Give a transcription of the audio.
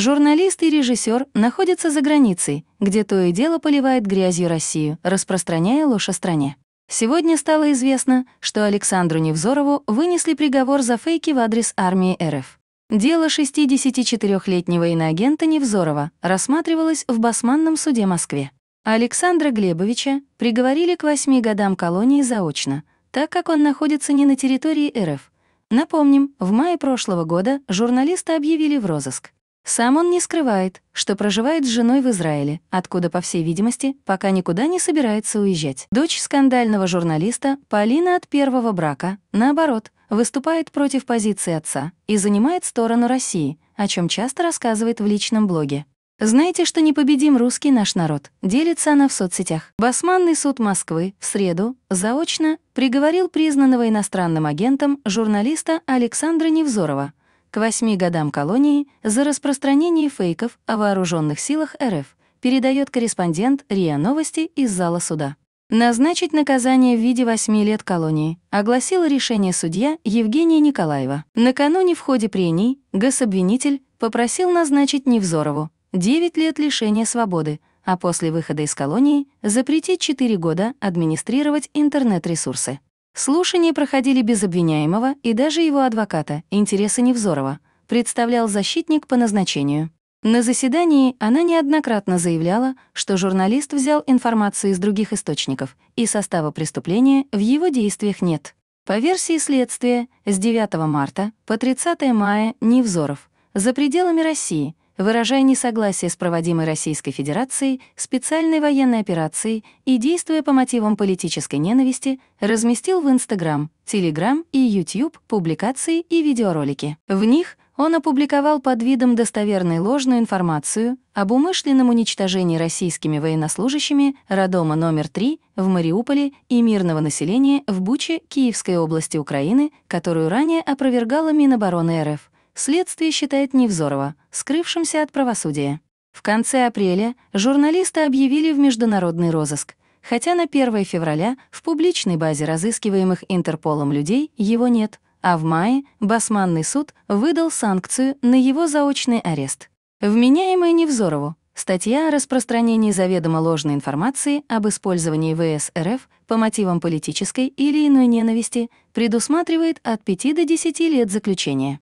Журналист и режиссер находятся за границей, где то и дело поливает грязью Россию, распространяя ложь о стране. Сегодня стало известно, что Александру Невзорову вынесли приговор за фейки в адрес армии РФ. Дело 64-летнего иноагента Невзорова рассматривалось в Басманном суде Москве. Александра Глебовича приговорили к восьми годам колонии заочно, так как он находится не на территории РФ. Напомним, в мае прошлого года журналиста объявили в розыск. Сам он не скрывает, что проживает с женой в Израиле, откуда, по всей видимости, пока никуда не собирается уезжать. Дочь скандального журналиста Полина от первого брака, наоборот, выступает против позиции отца и занимает сторону России, о чем часто рассказывает в личном блоге. Знаете, что непобедим русский наш народ? Делится она в соцсетях. Басманный суд Москвы в среду заочно приговорил признанного иностранным агентом журналиста Александра Невзорова к 8 годам колонии за распространение фейков о вооруженных силах РФ, передает корреспондент РИА Новости из зала суда. Назначить наказание в виде 8 лет колонии огласило решение судья Евгения Николаева. Накануне в ходе прений гособвинитель попросил назначить Невзорову 9 лет лишения свободы, а после выхода из колонии запретить 4 года администрировать интернет-ресурсы. Слушания проходили без обвиняемого и даже его адвоката, интересы Невзорова, представлял защитник по назначению. На заседании она неоднократно заявляла, что журналист взял информацию из других источников, и состава преступления в его действиях нет. По версии следствия, с 9 марта по 30 мая Невзоров за пределами России — выражая несогласие с проводимой Российской Федерацией специальной военной операцией и действуя по мотивам политической ненависти, разместил в Инстаграм, Телеграм и YouTube публикации и видеоролики. В них он опубликовал под видом достоверной ложную информацию об умышленном уничтожении российскими военнослужащими родома номер 3 в Мариуполе и мирного населения в Буче Киевской области Украины, которую ранее опровергала Минобороны РФ — следствие считает Невзорова, скрывшимся от правосудия. В конце апреля журналисты объявили в международный розыск, хотя на 1 февраля в публичной базе разыскиваемых Интерполом людей его нет, а в мае Басманный суд выдал санкцию на его заочный арест. Вменяемая Невзорову, Статья о распространении заведомо ложной информации об использовании ВС РФ по мотивам политической или иной ненависти предусматривает от 5 до 10 лет заключения.